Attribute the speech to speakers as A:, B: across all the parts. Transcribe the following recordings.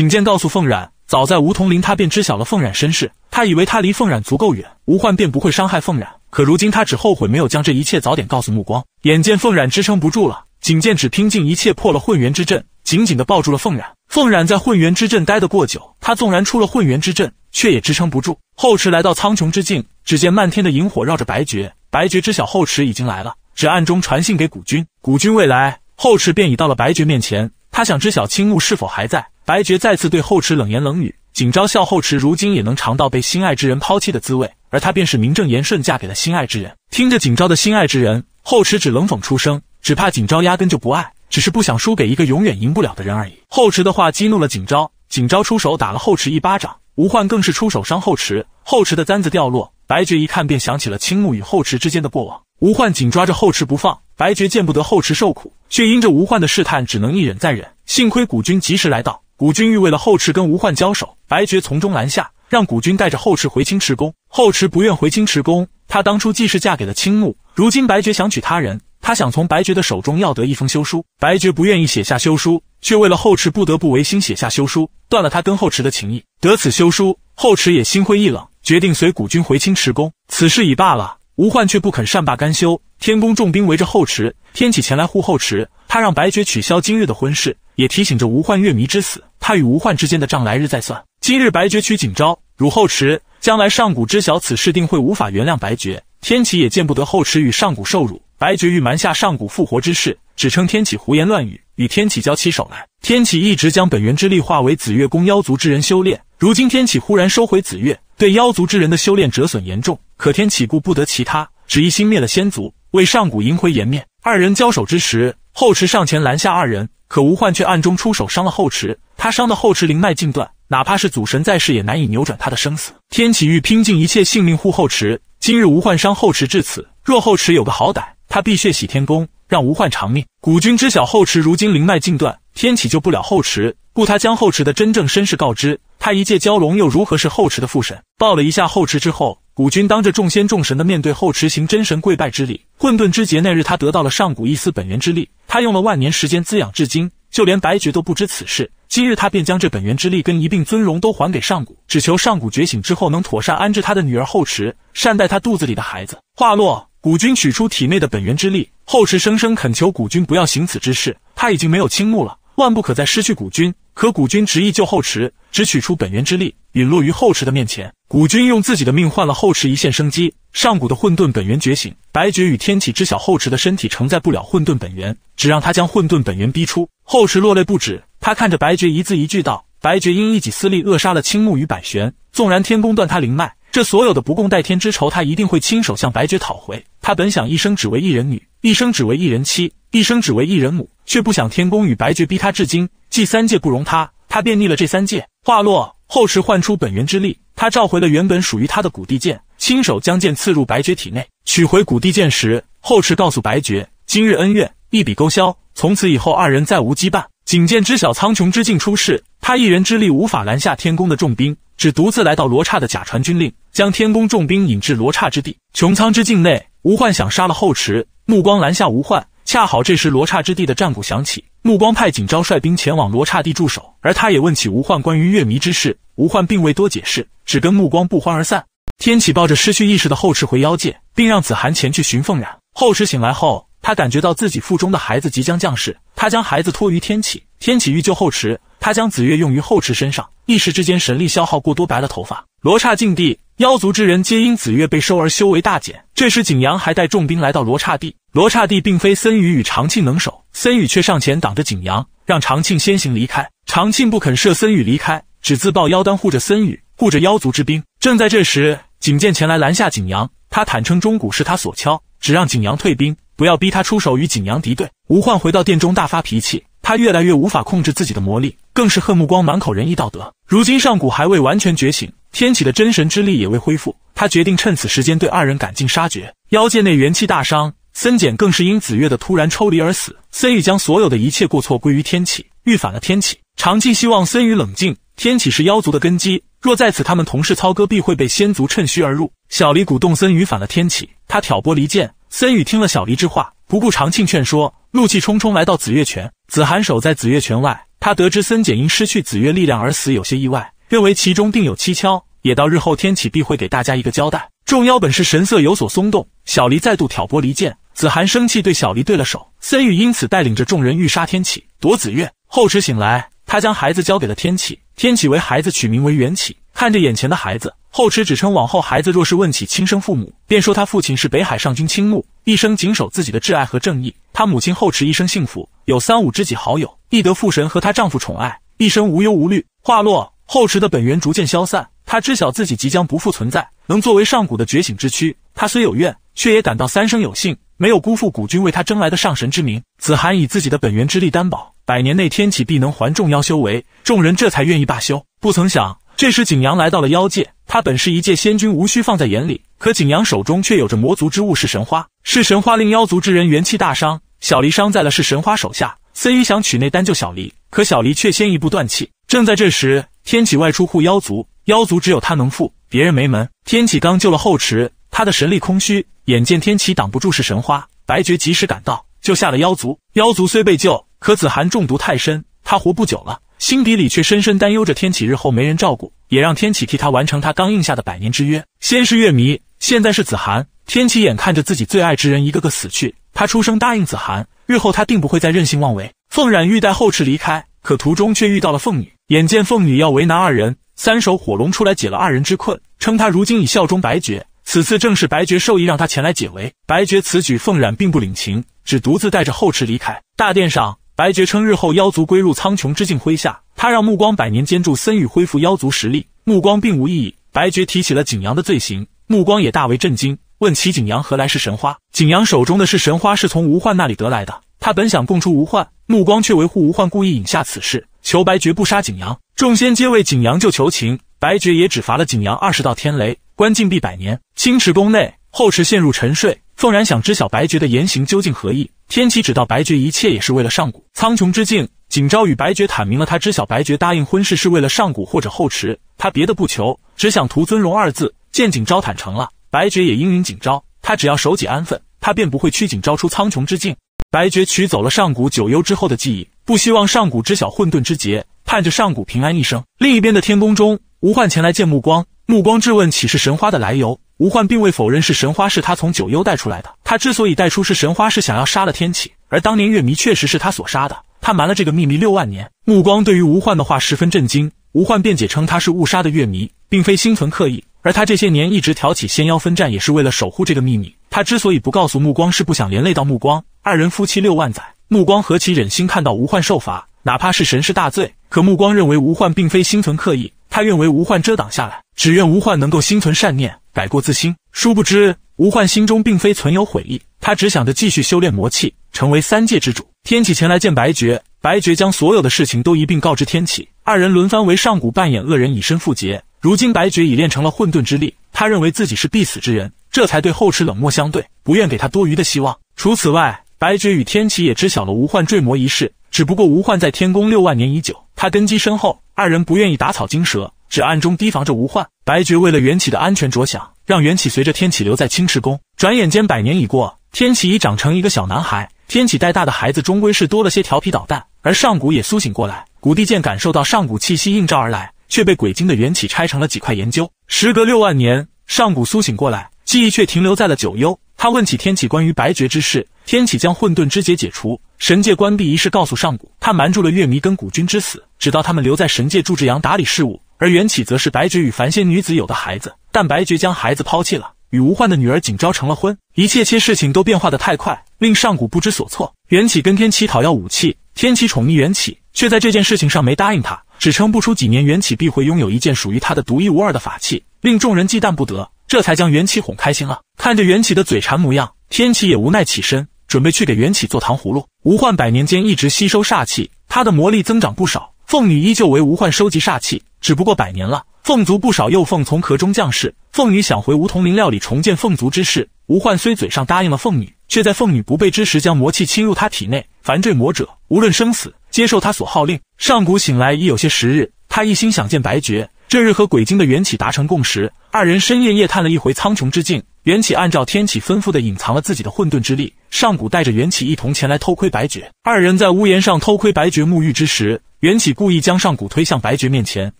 A: 景剑告诉凤染，早在梧桐林，他便知晓了凤染身世。他以为他离凤染足够远，吴焕便不会伤害凤染。可如今，他只后悔没有将这一切早点告诉目光。眼见凤染支撑不住了，景剑只拼尽一切破了混元之阵，紧紧地抱住了凤染。凤染在混元之阵待得过久，他纵然出了混元之阵，却也支撑不住。后池来到苍穹之境，只见漫天的萤火绕着白绝。白绝知晓后池已经来了，只暗中传信给古君。古君未来，后池便已到了白绝面前。他想知晓青木是否还在。白爵再次对后池冷言冷语，景昭笑后池如今也能尝到被心爱之人抛弃的滋味，而他便是名正言顺嫁给了心爱之人。听着景昭的心爱之人，后池只冷讽出声，只怕景昭压根就不爱，只是不想输给一个永远赢不了的人而已。后池的话激怒了景昭，景昭出手打了后池一巴掌，吴焕更是出手伤后池，后池的簪子掉落，白爵一看便想起了青木与后池之间的过往。吴焕紧抓着后池不放，白爵见不得后池受苦，却因着吴焕的试探，只能一忍再忍。幸亏古君及时来到。古君欲为了后池跟吴焕交手，白绝从中拦下，让古君带着后池回青池宫。后池不愿回青池宫，他当初既是嫁给了青木，如今白绝想娶他人，他想从白绝的手中要得一封休书。白绝不愿意写下休书，却为了后池不得不违心写下休书，断了他跟后池的情谊。得此休书，后池也心灰意冷，决定随古君回青池宫。此事已罢了，吴焕却不肯善罢甘休，天宫重兵围着后池，天启前来护后池，他让白绝取消今日的婚事。也提醒着吴幻月迷之死，他与吴幻之间的账来日再算。今日白绝取景昭，汝后池，将来上古知晓此事，定会无法原谅白绝。天启也见不得后池与上古受辱，白绝欲瞒下上古复活之事，只称天启胡言乱语，与天启交起手来。天启一直将本源之力化为紫月宫妖族之人修炼，如今天启忽然收回紫月，对妖族之人的修炼折损严重。可天启顾不得其他，只一心灭了仙族，为上古赢回颜面。二人交手之时，后池上前拦下二人。可吴焕却暗中出手伤了后池，他伤的后池灵脉尽断，哪怕是祖神在世也难以扭转他的生死。天启欲拼尽一切性命护后池，今日吴焕伤后池至此，若后池有个好歹，他必血洗天宫，让吴焕偿命。古君知晓后池如今灵脉尽断，天启救不了后池，故他将后池的真正身世告知他。一介蛟龙又如何是后池的父神？抱了一下后池之后。古君当着众仙众神的面对后池行真神跪拜之礼。混沌之劫那日，他得到了上古一丝本源之力，他用了万年时间滋养至今，就连白绝都不知此事。今日他便将这本源之力跟一并尊荣都还给上古，只求上古觉醒之后能妥善安置他的女儿后池，善待他肚子里的孩子。话落，古君取出体内的本源之力，后池声声恳求古君不要行此之事，他已经没有青木了，万不可再失去古君。可古君执意救后池。只取出本源之力，陨落于后池的面前。古君用自己的命换了后池一线生机。上古的混沌本源觉醒，白绝与天启知晓后池的身体承载不了混沌本源，只让他将混沌本源逼出。后池落泪不止，他看着白绝，一字一句道：“白绝因一己私利扼杀了青木与百玄，纵然天宫断他灵脉，这所有的不共戴天之仇，他一定会亲手向白绝讨回。他本想一生只为一人女，一生只为一人妻，一生只为一人母，却不想天宫与白绝逼他至今，即三界不容他。”他便逆了这三界，话落后，池唤出本源之力，他召回了原本属于他的古帝剑，亲手将剑刺入白绝体内。取回古帝剑时，后池告诉白绝，今日恩怨一笔勾销，从此以后二人再无羁绊。景剑知晓苍穹之境出事，他一人之力无法拦下天宫的重兵，只独自来到罗刹的假传军令，将天宫重兵引至罗刹之地。穹苍之境内，吴幻想杀了后池，目光拦下吴幻，恰好这时罗刹之地的战鼓响起。目光派景昭率兵前往罗刹地驻守，而他也问起吴焕关于月迷之事，吴焕并未多解释，只跟目光不欢而散。天启抱着失去意识的后池回妖界，并让子涵前去寻凤染。后池醒来后，他感觉到自己腹中的孩子即将降世，他将孩子托于天启。天启欲救后池，他将子月用于后池身上，一时之间神力消耗过多，白了头发。罗刹境地。妖族之人皆因紫月被收而修为大减。这时，景阳还带重兵来到罗刹地。罗刹地并非森宇与长庆能守，森宇却上前挡着景阳，让长庆先行离开。长庆不肯舍森宇离开，只自爆妖丹护着森宇，护着妖族之兵。正在这时，景剑前来拦下景阳，他坦称钟鼓是他所敲，只让景阳退兵，不要逼他出手与景阳敌对。吴焕回到殿中大发脾气，他越来越无法控制自己的魔力，更是恨目光满口仁义道德。如今上古还未完全觉醒。天启的真神之力也未恢复，他决定趁此时间对二人赶尽杀绝。妖界内元气大伤，森简更是因紫月的突然抽离而死。森宇将所有的一切过错归于天启，欲反了天启。长庆希望森宇冷静。天启是妖族的根基，若在此他们同室操戈，必会被仙族趁虚而入。小离鼓动森宇反了天启，他挑拨离间。森宇听了小离之话，不顾长庆劝说，怒气冲冲来到紫月泉。子涵守在紫月泉外，他得知森简因失去紫月力量而死，有些意外。认为其中定有蹊跷，也到日后天启必会给大家一个交代。众妖本是神色有所松动，小离再度挑拨离间，子涵生气对小离对了手。森宇因此带领着众人欲杀天启夺子月。后池醒来，他将孩子交给了天启，天启为孩子取名为元启。看着眼前的孩子，后池只称往后孩子若是问起亲生父母，便说他父亲是北海上君青木，一生谨守自己的挚爱和正义。他母亲后池一生幸福，有三五知己好友，亦得父神和她丈夫宠爱，一生无忧无虑。话落。后池的本源逐渐消散，他知晓自己即将不复存在。能作为上古的觉醒之躯，他虽有怨，却也感到三生有幸，没有辜负古君为他争来的上神之名。子涵以自己的本源之力担保，百年内天启必能还众妖修为，众人这才愿意罢休。不曾想，这时景阳来到了妖界，他本是一介仙君，无需放在眼里。可景阳手中却有着魔族之物，是神花。是神花令妖族之人元气大伤，小离伤在了是神花手下。森雨想取内丹救小离，可小离却先一步断气。正在这时。天启外出护妖族，妖族只有他能护，别人没门。天启刚救了后池，他的神力空虚，眼见天启挡不住，是神花白绝及时赶到，救下了妖族。妖族虽被救，可子涵中毒太深，他活不久了。心底里却深深担忧着天启日后没人照顾，也让天启替他完成他刚应下的百年之约。先是月迷，现在是子涵。天启眼看着自己最爱之人一个个死去，他出声答应子涵，日后他定不会再任性妄为。凤染欲带后池离开，可途中却遇到了凤女。眼见凤女要为难二人，三首火龙出来解了二人之困，称他如今已效忠白绝，此次正是白绝授意让他前来解围。白绝此举，凤染并不领情，只独自带着后池离开大殿上。白绝称日后妖族归入苍穹之境麾下，他让目光百年间助森羽恢复妖族实力。目光并无异议。白绝提起了景阳的罪行，目光也大为震惊，问起景阳何来是神花？景阳手中的是神花，是从吴焕那里得来的。他本想供出吴焕，目光却维护吴焕故意引下此事。求白绝不杀景阳，众仙皆为景阳救求情，白绝也只罚了景阳二十道天雷，关禁闭百年。青池宫内，后池陷入沉睡，凤然想知晓白绝的言行究竟何意。天启知道白绝一切也是为了上古苍穹之境。景昭与白绝坦明了他知晓白绝答应婚事是为了上古或者后池，他别的不求，只想图尊荣二字。见景昭坦诚了，白绝也应允景昭，他只要守己安分，他便不会驱景昭出苍穹之境。白绝取走了上古九幽之后的记忆。不希望上古知晓混沌之劫，盼着上古平安一生。另一边的天宫中，吴焕前来见目光，目光质问岂是神花的来由？吴焕并未否认是神花，是他从九幽带出来的。他之所以带出是神花，是想要杀了天启，而当年月迷确实是他所杀的。他瞒了这个秘密六万年。目光对于吴焕的话十分震惊。吴焕辩解称他是误杀的月迷，并非心存刻意。而他这些年一直挑起仙妖分战，也是为了守护这个秘密。他之所以不告诉目光，是不想连累到目光。二人夫妻六万载。目光何其忍心看到吴患受罚，哪怕是神是大罪。可目光认为吴患并非心存刻意，他愿为吴患遮挡下来，只愿吴患能够心存善念，改过自新。殊不知吴患心中并非存有悔意，他只想着继续修炼魔气，成为三界之主。天启前来见白绝，白绝将所有的事情都一并告知天启。二人轮番为上古扮演恶人，以身负劫。如今白绝已练成了混沌之力，他认为自己是必死之人，这才对后池冷漠相对，不愿给他多余的希望。除此外。白绝与天启也知晓了吴焕坠魔一事，只不过吴焕在天宫六万年已久，他根基深厚，二人不愿意打草惊蛇，只暗中提防着吴焕。白绝为了元启的安全着想，让元启随着天启留在青池宫。转眼间百年已过，天启已长成一个小男孩。天启带大的孩子终归是多了些调皮捣蛋。而上古也苏醒过来，古帝剑感受到上古气息映照而来，却被鬼精的元启拆成了几块研究。时隔六万年，上古苏醒过来，记忆却停留在了九幽。他问起天启关于白绝之事，天启将混沌之劫解除、神界关闭一事告诉上古，他瞒住了月迷跟古君之死，直到他们留在神界助志阳打理事务。而元启则是白绝与凡仙女子有的孩子，但白绝将孩子抛弃了，与无患的女儿景昭成了婚。一切切事情都变化的太快，令上古不知所措。元启跟天启讨要武器，天启宠溺元启，却在这件事情上没答应他，只称不出几年元启必会拥有一件属于他的独一无二的法器，令众人忌惮不得。这才将元启哄开心了。看着元启的嘴馋模样，天启也无奈起身，准备去给元启做糖葫芦。吴焕百年间一直吸收煞气，他的魔力增长不少。凤女依旧为吴焕收集煞气，只不过百年了，凤族不少幼凤从壳中降世。凤女想回梧桐林料理重建凤族之事。吴焕虽嘴上答应了凤女，却在凤女不备之时将魔气侵入她体内。凡坠魔者，无论生死，接受他所号令。上古醒来已有些时日，他一心想见白绝。这日和鬼精的元起达成共识，二人深夜夜探了一回苍穹之境。元起按照天启吩咐的，隐藏了自己的混沌之力。上古带着元起一同前来偷窥白绝。二人在屋檐上偷窥白绝沐浴之时，元起故意将上古推向白绝面前。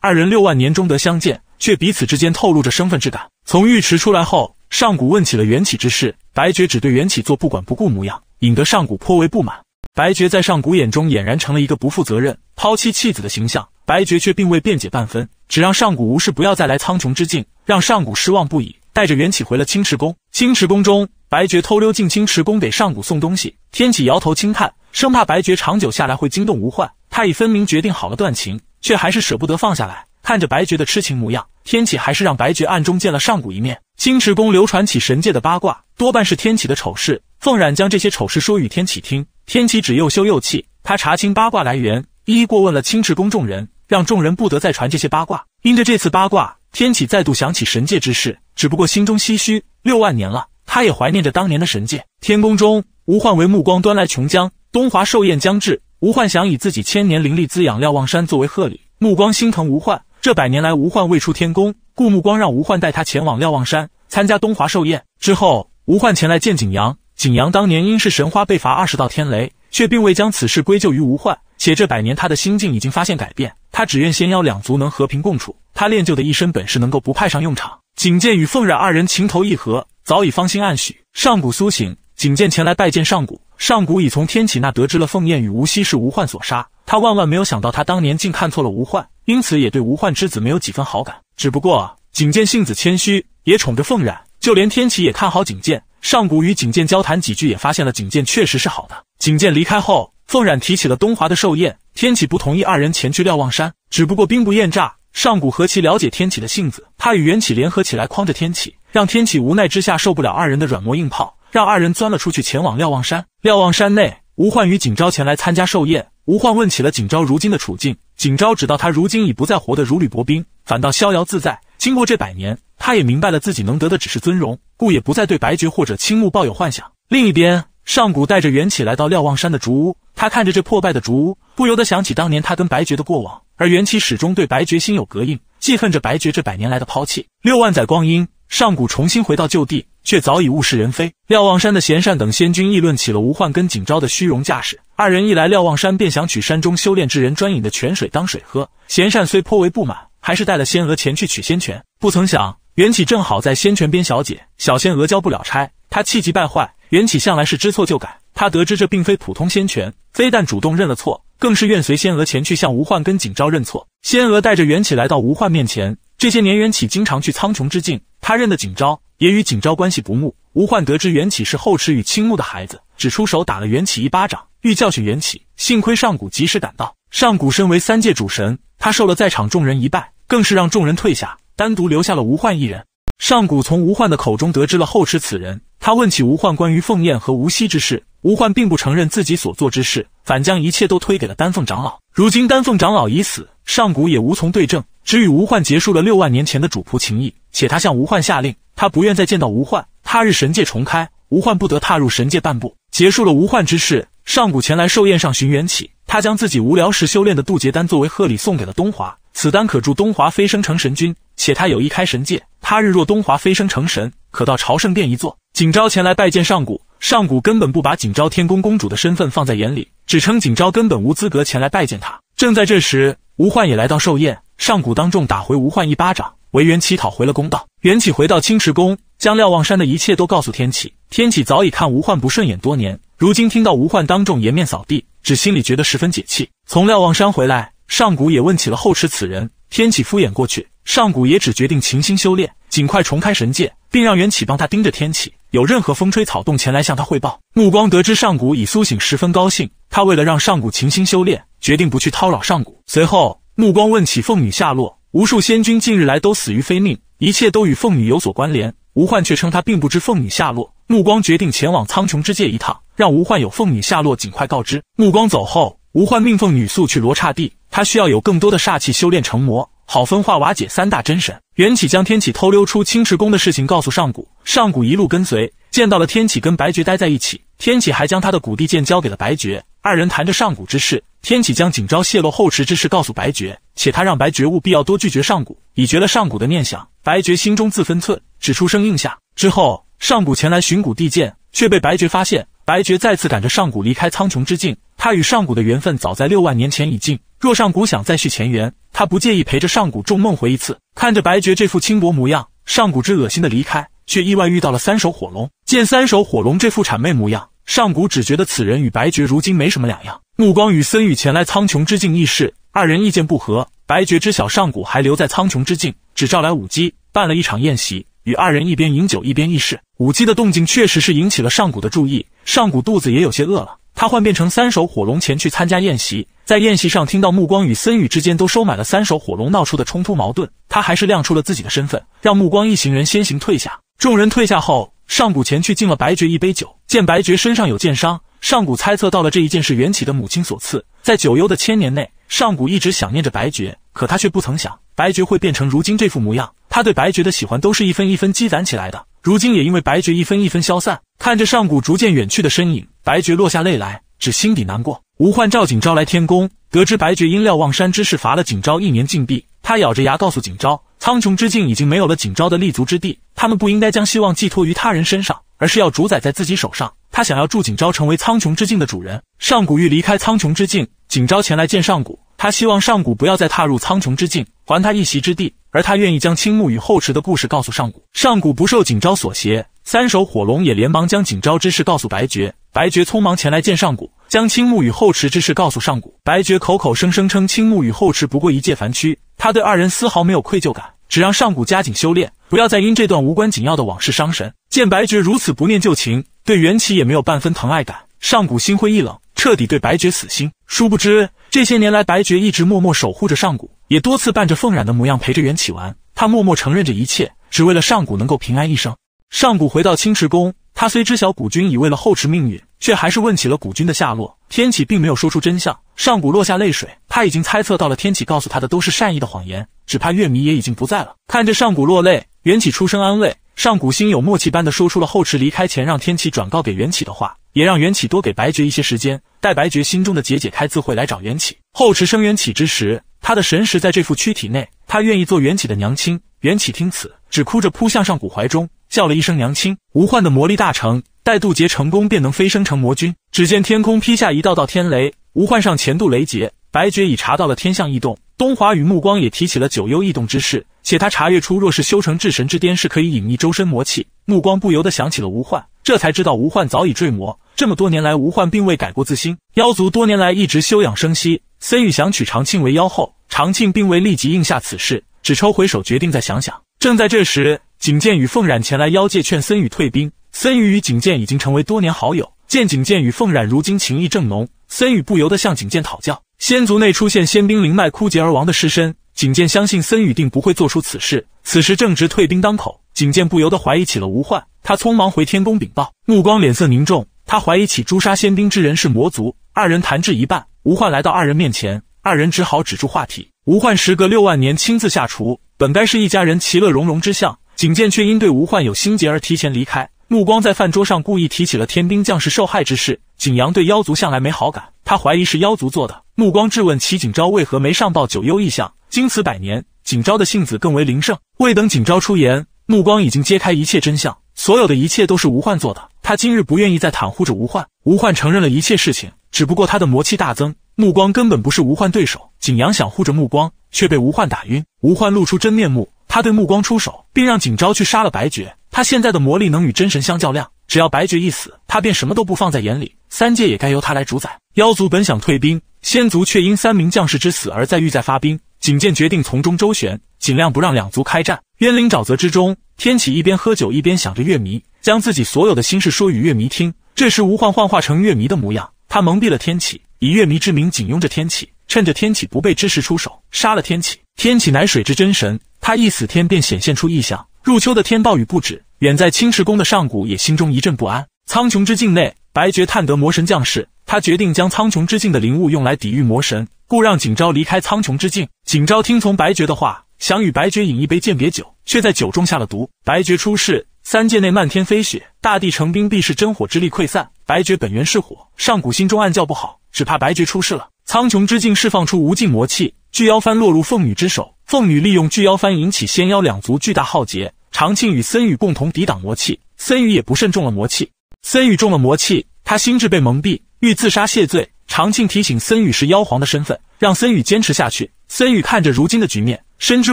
A: 二人六万年终得相见，却彼此之间透露着身份之感。从浴池出来后，上古问起了元起之事，白绝只对元起做不管不顾模样，引得上古颇为不满。白绝在上古眼中俨然成了一个不负责任、抛妻弃子的形象，白绝却并未辩解半分。只让上古无事，不要再来苍穹之境，让上古失望不已，带着元起回了青池宫。青池宫中，白绝偷溜进青池宫给上古送东西。天启摇头轻叹，生怕白绝长久下来会惊动无患。他已分明决定好了断情，却还是舍不得放下来。看着白绝的痴情模样，天启还是让白绝暗中见了上古一面。青池宫流传起神界的八卦，多半是天启的丑事。凤染将这些丑事说与天启听，天启只又羞又气。他查清八卦来源，一一过问了青池宫众人。让众人不得再传这些八卦。因着这次八卦，天启再度想起神界之事，只不过心中唏嘘。六万年了，他也怀念着当年的神界。天宫中，吴焕为目光端来琼浆。东华寿宴将至，吴焕想以自己千年灵力滋养瞭望山作为贺礼。目光心疼吴焕，这百年来吴焕未出天宫，故目光让吴焕带他前往瞭望山参加东华寿宴。之后，吴焕前来见景阳。景阳当年因是神花被罚二十道天雷，却并未将此事归咎于吴焕。且这百年，他的心境已经发现改变。他只愿仙妖两族能和平共处，他练就的一身本事能够不派上用场。景剑与凤染二人情投意合，早已芳心暗许。上古苏醒，景剑前来拜见上古。上古已从天启那得知了凤燕与无锡是吴患所杀，他万万没有想到他当年竟看错了吴患，因此也对吴患之子没有几分好感。只不过景剑性子谦虚，也宠着凤染，就连天启也看好景剑。上古与景剑交谈几句，也发现了景剑确实是好的。景剑离开后，凤染提起了东华的寿宴。天启不同意二人前去瞭望山，只不过兵不厌诈。上古何其了解天启的性子，他与元启联合起来诓着天启，让天启无奈之下受不了二人的软磨硬泡，让二人钻了出去前往瞭望山。瞭望山内，吴焕与景昭前来参加寿宴。吴焕问起了景昭如今的处境，景昭只道他如今已不再活得如履薄冰，反倒逍遥自在。经过这百年，他也明白了自己能得的只是尊荣，故也不再对白绝或者青木抱有幻想。另一边。上古带着元启来到瞭望山的竹屋，他看着这破败的竹屋，不由得想起当年他跟白绝的过往。而元启始终对白绝心有隔应，记恨着白绝这百年来的抛弃。六万载光阴，上古重新回到旧地，却早已物是人非。瞭望山的贤善等仙君议论起了吴焕跟景昭的虚荣架势。二人一来瞭望山，便想取山中修炼之人专饮的泉水当水喝。贤善虽颇为不满，还是带了仙娥前去取仙泉。不曾想，元启正好在仙泉边小姐小仙娥交不了差，他气急败坏。缘启向来是知错就改，他得知这并非普通仙权，非但主动认了错，更是愿随仙娥前去向吴焕跟景昭认错。仙娥带着缘启来到吴焕面前，这些年缘启经常去苍穹之境，他认得景昭，也与景昭关系不睦。吴焕得知缘启是后池与青木的孩子，只出手打了缘启一巴掌，欲教训缘启。幸亏上古及时赶到，上古身为三界主神，他受了在场众人一拜，更是让众人退下，单独留下了吴焕一人。上古从吴焕的口中得知了后池此人。他问起吴焕关于凤燕和无锡之事，吴焕并不承认自己所做之事，反将一切都推给了丹凤长老。如今丹凤长老已死，上古也无从对证，只与吴焕结束了六万年前的主仆情谊。且他向吴焕下令，他不愿再见到吴焕。他日神界重开，吴焕不得踏入神界半步。结束了吴焕之事，上古前来寿宴上寻缘起，他将自己无聊时修炼的渡劫丹作为贺礼送给了东华。此丹可助东华飞升成神君，且他有一开神界。他日若东华飞升成神，可到朝圣殿一坐。景昭前来拜见上古，上古根本不把景昭天宫公主的身份放在眼里，只称景昭根本无资格前来拜见他。正在这时，吴焕也来到寿宴，上古当众打回吴焕一巴掌，为元启讨回了公道。元启回到青池宫，将瞭望山的一切都告诉天启。天启早已看吴焕不顺眼多年，如今听到吴焕当众颜面扫地，只心里觉得十分解气。从瞭望山回来。上古也问起了后池此人，天启敷衍过去。上古也只决定潜心修炼，尽快重开神界，并让元启帮他盯着天启，有任何风吹草动前来向他汇报。目光得知上古已苏醒，十分高兴。他为了让上古潜心修炼，决定不去叨扰上古。随后，目光问起凤女下落，无数仙君近日来都死于非命，一切都与凤女有所关联。吴焕却称他并不知凤女下落。目光决定前往苍穹之界一趟，让吴焕有凤女下落尽快告知。目光走后，吴焕命凤女速去罗刹地。他需要有更多的煞气修炼成魔，好分化瓦解三大真神。元启将天启偷溜出青池宫的事情告诉上古，上古一路跟随，见到了天启跟白绝待在一起。天启还将他的古帝剑交给了白绝，二人谈着上古之事。天启将锦昭泄露后池之事告诉白绝，且他让白绝务必要多拒绝上古，以绝了上古的念想。白绝心中自分寸，只出声应下。之后，上古前来寻古帝剑，却被白绝发现。白绝再次赶着上古离开苍穹之境。他与上古的缘分早在六万年前已尽。若上古想再续前缘，他不介意陪着上古重梦回一次。看着白绝这副轻薄模样，上古之恶心的离开，却意外遇到了三首火龙。见三首火龙这副谄媚模样，上古只觉得此人与白绝如今没什么两样。目光与森羽前来苍穹之境议事，二人意见不合。白绝知晓上古还留在苍穹之境，只召来舞姬办了一场宴席，与二人一边饮酒一边议事。舞姬的动静确实是引起了上古的注意，上古肚子也有些饿了。他幻变成三手火龙前去参加宴席，在宴席上听到目光与森宇之间都收买了三首火龙闹出的冲突矛盾，他还是亮出了自己的身份，让目光一行人先行退下。众人退下后，上古前去敬了白爵一杯酒，见白绝身上有剑伤，上古猜测到了这一剑是缘起的母亲所赐。在九幽的千年内，上古一直想念着白绝，可他却不曾想白绝会变成如今这副模样。他对白绝的喜欢都是一分一分积攒起来的。如今也因为白绝一分一分消散，看着上古逐渐远去的身影，白绝落下泪来，只心底难过。吴焕、赵景昭来天宫，得知白绝因料望山之事罚了景昭一年禁闭，他咬着牙告诉景昭，苍穹之境已经没有了景昭的立足之地，他们不应该将希望寄托于他人身上，而是要主宰在自己手上。他想要助景昭成为苍穹之境的主人。上古欲离开苍穹之境，景昭前来见上古。他希望上古不要再踏入苍穹之境，还他一席之地。而他愿意将青木与后池的故事告诉上古。上古不受景昭所挟，三首火龙也连忙将景昭之事告诉白绝。白绝匆忙前来见上古，将青木与后池之事告诉上古。白绝口口声声称青木与后池不过一介凡躯，他对二人丝毫没有愧疚感，只让上古加紧修炼，不要再因这段无关紧要的往事伤神。见白绝如此不念旧情，对元启也没有半分疼爱感，上古心灰意冷。彻底对白绝死心，殊不知这些年来，白绝一直默默守护着上古，也多次扮着凤染的模样陪着元启玩。他默默承认着一切，只为了上古能够平安一生。上古回到青池宫，他虽知晓古君已为了后池命运，却还是问起了古君的下落。天启并没有说出真相，上古落下泪水，他已经猜测到了天启告诉他的都是善意的谎言，只怕月弥也已经不在了。看着上古落泪，元启出声安慰。上古星有默契般的说出了后池离开前让天启转告给元启的话，也让元启多给白绝一些时间，待白绝心中的结解开，自会来找元启。后池生元启之时，他的神识在这副躯体内，他愿意做元启的娘亲。元启听此，只哭着扑向上古怀中，叫了一声“娘亲”。无幻的魔力大成，待渡劫成功，便能飞升成魔君。只见天空劈下一道道天雷，无幻上前渡雷劫。白绝已查到了天象异动，东华与目光也提起了九幽异动之事。且他查阅出，若是修成至神之巅，是可以隐匿周身魔气。目光不由得想起了吴幻，这才知道吴幻早已坠魔。这么多年来，吴幻并未改过自新。妖族多年来一直休养生息。森宇想娶长庆为妖后，长庆并未立即应下此事，只抽回手决定再想想。正在这时，景剑与凤染前来妖界劝森宇退兵。森宇与景剑已经成为多年好友，见景剑与凤染如今情谊正浓，森宇不由得向景剑讨教：仙族内出现仙兵灵脉枯竭而亡的尸身。景见相信森宇定不会做出此事，此时正值退兵当口，景见不由得怀疑起了吴焕。他匆忙回天宫禀报，目光脸色凝重，他怀疑起诛杀仙兵之人是魔族。二人谈至一半，吴焕来到二人面前，二人只好止住话题。吴焕时隔六万年亲自下厨，本该是一家人其乐融融之相，景见却因对吴焕有心结而提前离开。目光在饭桌上故意提起了天兵将士受害之事。景阳对妖族向来没好感，他怀疑是妖族做的，目光质问齐景昭为何没上报九幽异象。经此百年，景昭的性子更为凌盛。未等景昭出言，目光已经揭开一切真相。所有的一切都是吴焕做的。他今日不愿意再袒护着吴焕。吴焕承认了一切事情，只不过他的魔气大增，目光根本不是吴焕对手。景阳想护着目光，却被吴焕打晕。吴焕露出真面目，他对目光出手，并让景昭去杀了白绝。他现在的魔力能与真神相较量，只要白绝一死，他便什么都不放在眼里。三界也该由他来主宰。妖族本想退兵，仙族却因三名将士之死而再遇再发兵。景剑决定从中周旋，尽量不让两族开战。渊灵沼泽之中，天启一边喝酒，一边想着月迷，将自己所有的心事说与月迷听。这时，吴幻幻化成月迷的模样，他蒙蔽了天启，以月迷之名紧拥着天启，趁着天启不备之时出手，杀了天启。天启乃水之真神，他一死，天便显现出异象。入秋的天暴雨不止，远在青池宫的上古也心中一阵不安。苍穹之境内，白绝探得魔神降世，他决定将苍穹之境的灵物用来抵御魔神。故让景昭离开苍穹之境。景昭听从白绝的话，想与白绝饮一杯鉴别酒，却在酒中下了毒。白绝出世，三界内漫天飞雪，大地成冰，必是真火之力溃散。白绝本源是火，上古心中暗叫不好，只怕白绝出事了。苍穹之境释放出无尽魔气，巨妖幡落入凤女之手，凤女利用巨妖幡引起仙妖两族巨大浩劫。长庆与森宇共同抵挡魔气，森宇也不慎中了魔气。森宇中了魔气，他心智被蒙蔽。欲自杀谢罪，长庆提醒森宇是妖皇的身份，让森宇坚持下去。森宇看着如今的局面，深知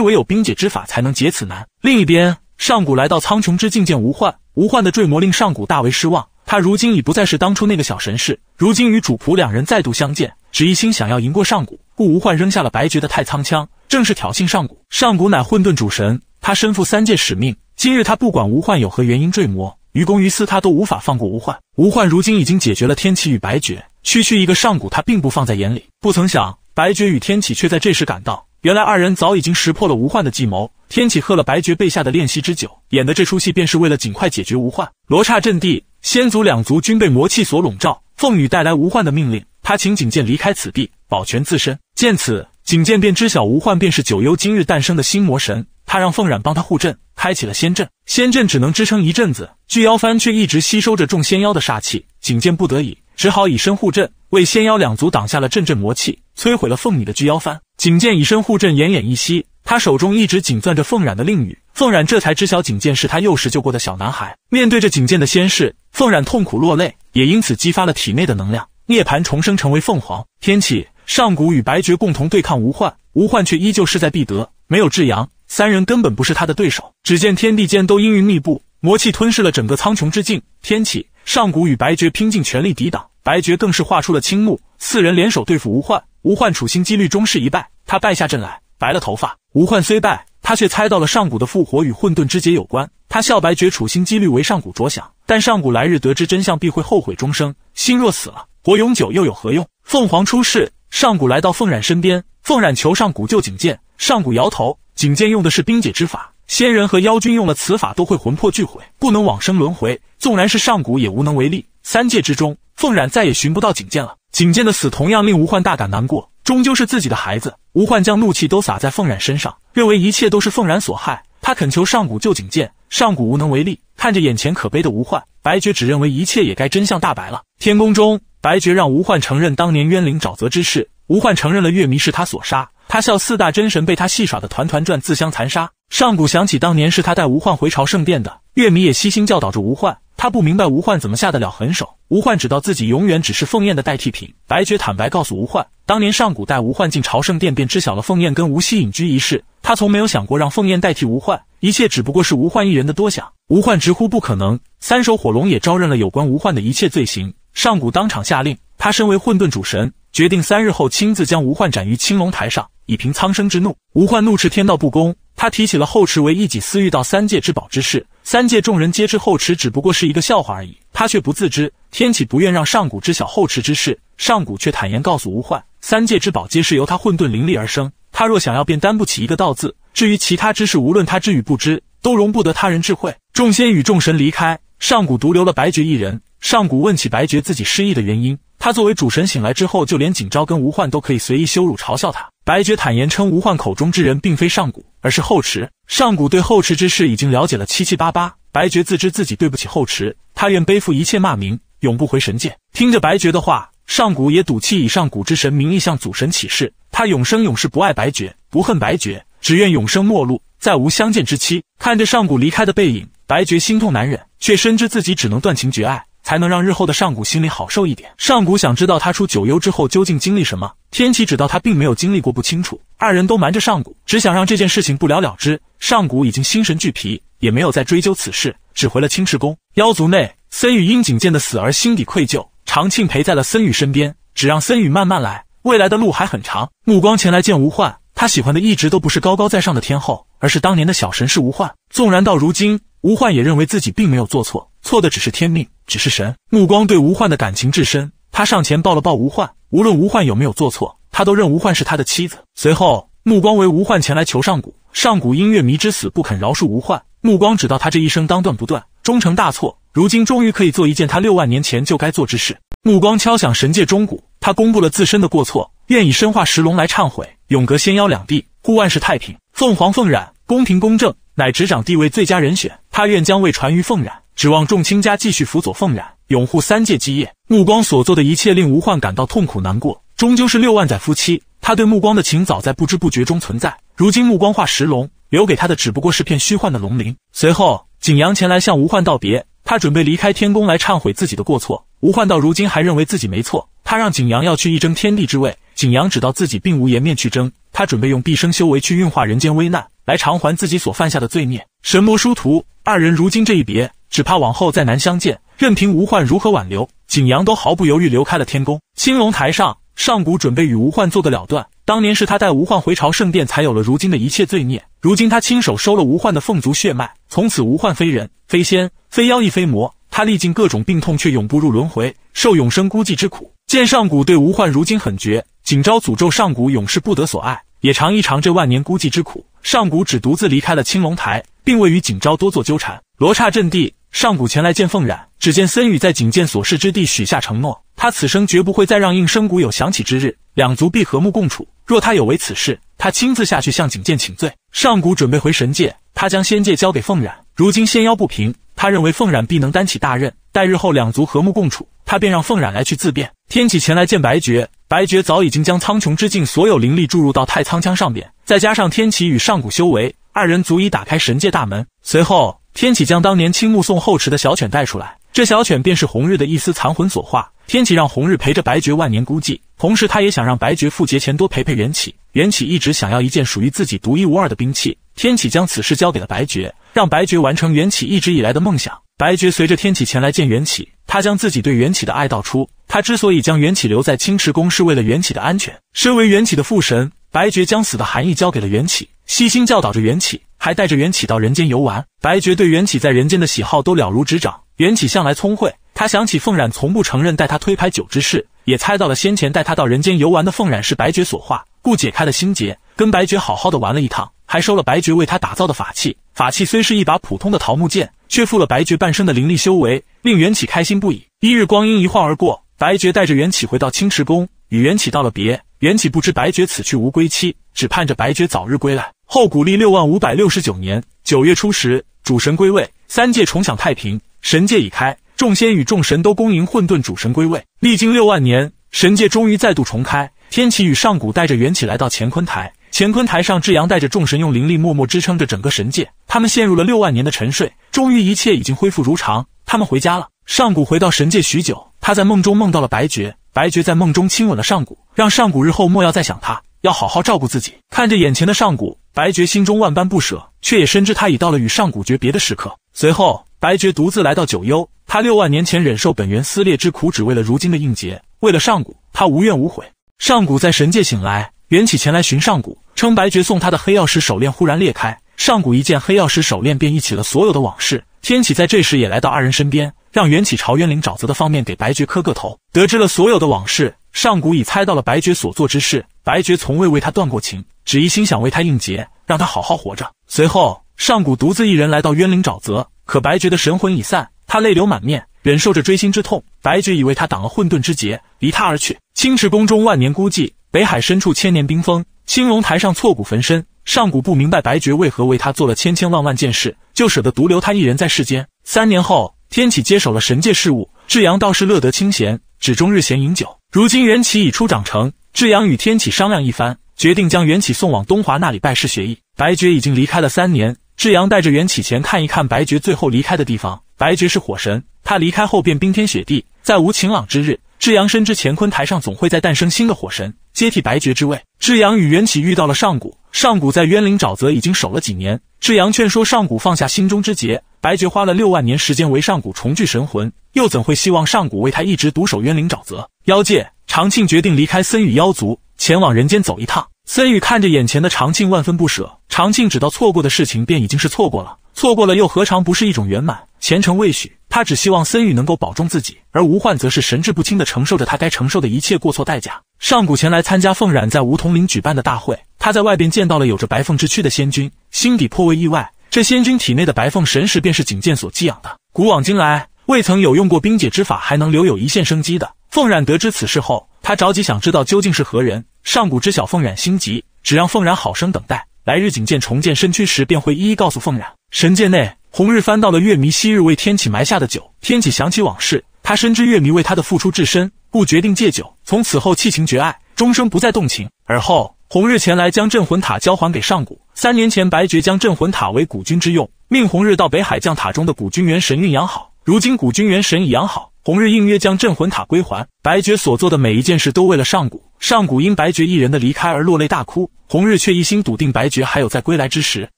A: 唯有冰解之法才能解此难。另一边，上古来到苍穹之境见吴焕，吴焕的坠魔令上古大为失望。他如今已不再是当初那个小神士，如今与主仆两人再度相见，只一心想要赢过上古。故吴焕扔下了白绝的太苍枪，正是挑衅上古。上古乃混沌主神，他身负三界使命，今日他不管吴患有何原因坠魔。于公于私，他都无法放过吴焕。吴焕如今已经解决了天启与白绝，区区一个上古，他并不放在眼里。不曾想，白绝与天启却在这时赶到。原来二人早已经识破了吴焕的计谋。天启喝了白绝备下的炼息之酒，演的这出戏便是为了尽快解决吴焕。罗刹阵地，仙族两族均被魔气所笼罩。凤羽带来吴焕的命令，他请景剑离开此地，保全自身。见此，景剑便知晓吴焕便是九幽今日诞生的新魔神。他让凤染帮他护阵，开启了仙阵。仙阵只能支撑一阵子，巨妖幡却一直吸收着众仙妖的煞气。景剑不得已，只好以身护阵，为仙妖两族挡下了阵阵魔气，摧毁了凤女的巨妖幡。景剑以身护阵，奄奄一息。他手中一直紧攥着凤染的令羽，凤染这才知晓景剑是他幼时救过的小男孩。面对着景剑的仙逝，凤染痛苦落泪，也因此激发了体内的能量，涅槃重生，成为凤凰天启。上古与白绝共同对抗无患，无患却依旧势在必得。没有至阳，三人根本不是他的对手。只见天地间都阴云密布，魔气吞噬了整个苍穹之境。天启、上古与白绝拼尽全力抵挡，白绝更是画出了青木。四人联手对付吴焕，吴焕处心积虑终是一败，他败下阵来，白了头发。吴焕虽败，他却猜到了上古的复活与混沌之劫有关。他笑白绝处心积虑为上古着想，但上古来日得知真相必会后悔终生。心若死了，活永久又有何用？凤凰出世，上古来到凤染身边，凤染求上古救景剑。上古摇头，景剑用的是冰解之法，仙人和妖君用了此法都会魂魄俱毁，不能往生轮回。纵然是上古也无能为力。三界之中，凤染再也寻不到景剑了。景剑的死同样令吴焕大感难过，终究是自己的孩子。吴焕将怒气都撒在凤染身上，认为一切都是凤染所害。他恳求上古救景剑，上古无能为力。看着眼前可悲的吴焕，白绝只认为一切也该真相大白了。天宫中，白绝让吴焕承认当年渊灵沼泽之事，吴焕承认了月迷是他所杀。他笑，四大真神被他戏耍的团团转，自相残杀。上古想起当年是他带吴焕回朝圣殿的，月弥也悉心教导着吴焕。他不明白吴焕怎么下得了狠手。吴焕知道自己永远只是凤燕的代替品。白绝坦白告诉吴焕，当年上古带吴焕进朝圣殿，便知晓了凤燕跟吴熙隐居一事。他从没有想过让凤燕代替吴焕，一切只不过是吴焕一人的多想。吴幻直呼不可能。三首火龙也招认了有关吴幻的一切罪行。上古当场下令，他身为混沌主神，决定三日后亲自将吴幻斩于青龙台上。以平苍生之怒，吴焕怒斥天道不公。他提起了后池为一己私欲到三界之宝之事，三界众人皆知后池只不过是一个笑话而已。他却不自知，天启不愿让上古知晓后池之事，上古却坦言告诉吴焕，三界之宝皆是由他混沌灵力而生，他若想要便担不起一个道字。至于其他之事，无论他知与不知，都容不得他人智慧。众仙与众神离开，上古独留了白绝一人。上古问起白绝自己失忆的原因。他作为主神醒来之后，就连景昭跟吴焕都可以随意羞辱嘲笑他。白绝坦言称，吴焕口中之人并非上古，而是后池。上古对后池之事已经了解了七七八八。白绝自知自己对不起后池，他愿背负一切骂名，永不回神界。听着白绝的话，上古也赌气以上古之神名义向祖神起誓，他永生永世不爱白绝，不恨白绝，只愿永生陌路，再无相见之期。看着上古离开的背影，白绝心痛难忍，却深知自己只能断情绝爱。才能让日后的上古心里好受一点。上古想知道他出九幽之后究竟经历什么，天启知道他并没有经历过，不清楚。二人都瞒着上古，只想让这件事情不了了之。上古已经心神俱疲，也没有再追究此事，只回了青赤宫。妖族内，森羽因景剑的死而心底愧疚，长庆陪在了森羽身边，只让森羽慢慢来，未来的路还很长。目光前来见吴焕，他喜欢的一直都不是高高在上的天后，而是当年的小神是吴焕。纵然到如今，吴焕也认为自己并没有做错，错的只是天命。只是神目光对吴焕的感情至深，他上前抱了抱吴焕。无论吴焕有没有做错，他都认吴焕是他的妻子。随后，目光为吴焕前来求上古，上古音乐迷之死不肯饶恕吴焕。目光只道他这一生当断不断，终成大错。如今终于可以做一件他六万年前就该做之事。目光敲响神界钟鼓，他公布了自身的过错，愿以身化石龙来忏悔，永隔仙妖两地，护万世太平。凤凰凤染，公平公正，乃执掌地位最佳人选。他愿将位传于凤染。指望众卿家继续辅佐凤染，永护三界基业。目光所做的一切令吴焕感到痛苦难过。终究是六万载夫妻，他对目光的情早在不知不觉中存在。如今目光化石龙，留给他的只不过是片虚幻的龙鳞。随后，景阳前来向吴焕道别，他准备离开天宫来忏悔自己的过错。吴焕到如今还认为自己没错。他让景阳要去一争天地之位，景阳知道自己并无颜面去争，他准备用毕生修为去运化人间危难，来偿还自己所犯下的罪孽。神魔殊途，二人如今这一别。只怕往后再难相见，任凭吴焕如何挽留，景阳都毫不犹豫留开了天宫。青龙台上，上古准备与吴焕做个了断。当年是他带吴焕回朝圣殿，才有了如今的一切罪孽。如今他亲手收了吴焕的凤族血脉，从此吴焕非人非仙非妖亦非魔。他历尽各种病痛，却永不入轮回，受永生孤寂之苦。见上古对吴焕如今狠绝，景昭诅咒上古永世不得所爱，也尝一尝这万年孤寂之苦。上古只独自离开了青龙台，并未与景昭多做纠缠。罗刹阵地。上古前来见凤染，只见森宇在景剑所示之地许下承诺，他此生绝不会再让应生谷有想起之日，两族必和睦共处。若他有违此事，他亲自下去向景剑请罪。上古准备回神界，他将仙界交给凤染。如今仙妖不平，他认为凤染必能担起大任。待日后两族和睦共处，他便让凤染来去自辩。天启前来见白绝，白绝早已经将苍穹之境所有灵力注入到太苍枪上边，再加上天启与上古修为，二人足以打开神界大门。随后。天启将当年青木送后池的小犬带出来，这小犬便是红日的一丝残魂所化。天启让红日陪着白绝万年孤寂，同时他也想让白绝复劫前多陪陪元启。元启一直想要一件属于自己独一无二的兵器，天启将此事交给了白绝，让白绝完成元启一直以来的梦想。白绝随着天启前来见元启，他将自己对元启的爱道出。他之所以将元启留在青池宫，是为了元启的安全。身为元启的父神，白绝将死的含义交给了元启。悉心教导着缘起，还带着缘起到人间游玩。白绝对缘起在人间的喜好都了如指掌。缘起向来聪慧，他想起凤染从不承认带他推牌九之事，也猜到了先前带他到人间游玩的凤染是白绝所化，故解开了心结，跟白绝好好的玩了一趟，还收了白绝为他打造的法器。法器虽是一把普通的桃木剑，却附了白绝半生的灵力修为，令缘起开心不已。一日光阴一晃而过，白绝带着缘起回到青池宫，与缘起道了别。缘起不知白绝此去无归期，只盼着白绝早日归来。后古历六万五百六十九年九月初十，主神归位，三界重享太平，神界已开，众仙与众神都恭迎混沌主神归位。历经六万年，神界终于再度重开。天启与上古带着元起来到乾坤台，乾坤台上，志阳带着众神用灵力默默支撑着整个神界。他们陷入了六万年的沉睡，终于一切已经恢复如常，他们回家了。上古回到神界许久，他在梦中梦到了白绝，白绝在梦中亲吻了上古，让上古日后莫要再想他，要好好照顾自己。看着眼前的上古。白绝心中万般不舍，却也深知他已到了与上古诀别的时刻。随后，白绝独自来到九幽。他六万年前忍受本源撕裂之苦，只为了如今的应劫，为了上古，他无怨无悔。上古在神界醒来，缘起前来寻上古，称白绝送他的黑曜石手链忽然裂开。上古一见黑曜石手链，便忆起了所有的往事。天启在这时也来到二人身边，让缘起朝渊灵沼泽的方面给白绝磕个头，得知了所有的往事。上古已猜到了白绝所做之事，白绝从未为他断过情，只一心想为他应劫，让他好好活着。随后，上古独自一人来到渊灵沼泽，可白绝的神魂已散，他泪流满面，忍受着锥心之痛。白绝已为他挡了混沌之劫，离他而去。青池宫中万年孤寂，北海深处千年冰封，青龙台上错骨焚身。上古不明白白绝为何为他做了千千万万件事，就舍得独留他一人在世间。三年后，天启接手了神界事务，至阳倒是乐得清闲。只终日闲饮酒。如今元启已出长成，智阳与天启商量一番，决定将元启送往东华那里拜师学艺。白爵已经离开了三年，智阳带着元启前看一看白爵最后离开的地方。白爵是火神，他离开后便冰天雪地，再无晴朗之日。智阳深知乾坤台上总会在诞生新的火神，接替白绝之位。智阳与元启遇到了上古，上古在渊灵沼泽已经守了几年。智阳劝说上古放下心中之结。白绝花了六万年时间为上古重聚神魂，又怎会希望上古为他一直独守渊灵沼泽？妖界长庆决定离开森羽妖族，前往人间走一趟。森羽看着眼前的长庆，万分不舍。长庆只道错过的事情便已经是错过了，错过了又何尝不是一种圆满？前程未许，他只希望森羽能够保重自己。而吴焕则是神志不清的承受着他该承受的一切过错代价。上古前来参加凤染在梧桐林举办的大会，他在外边见到了有着白凤之躯的仙君，心底颇为意外。这仙君体内的白凤神石，便是景剑所寄养的。古往今来，未曾有用过冰解之法，还能留有一线生机的。凤染得知此事后，他着急想知道究竟是何人。上古知晓凤染心急，只让凤染好生等待，来日景剑重建身躯时，便会一一告诉凤染。神界内，红日翻到了月迷昔日为天启埋下的酒。天启想起往事，他深知月迷为他的付出至深，故决定戒酒。从此后弃情绝爱，终生不再动情。而后。红日前来将镇魂塔交还给上古。三年前，白绝将镇魂塔为古君之用，命红日到北海将塔中的古君元神运养好。如今古君元神已养好，红日应约将镇魂塔归还。白绝所做的每一件事都为了上古。上古因白绝一人的离开而落泪大哭，红日却一心笃定白绝还有在归来之时。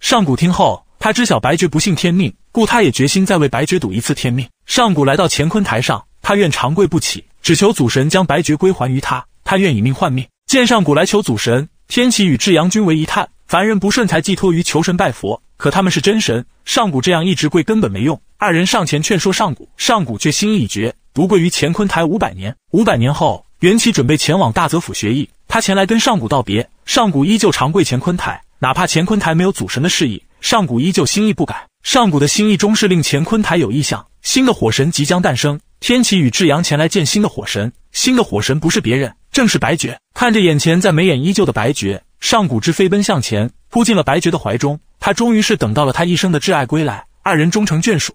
A: 上古听后，他知晓白绝不信天命，故他也决心再为白绝赌一次天命。上古来到乾坤台上，他愿长跪不起，只求祖神将白绝归还于他，他愿以命换命。见上古来求祖神，天启与至阳君为一探凡人不顺，才寄托于求神拜佛。可他们是真神，上古这样一直跪根本没用。二人上前劝说上古，上古却心意已决，独跪于乾坤台五百年。五百年后，元启准备前往大泽府学艺，他前来跟上古道别，上古依旧常跪乾坤台，哪怕乾坤台没有祖神的示意，上古依旧心意不改。上古的心意终是令乾坤台有异象，新的火神即将诞生。天启与智阳前来见新的火神，新的火神不是别人，正是白绝。看着眼前在眉眼依旧的白绝，上古之飞奔向前，扑进了白绝的怀中。他终于是等到了他一生的挚爱归来，二人终成眷属。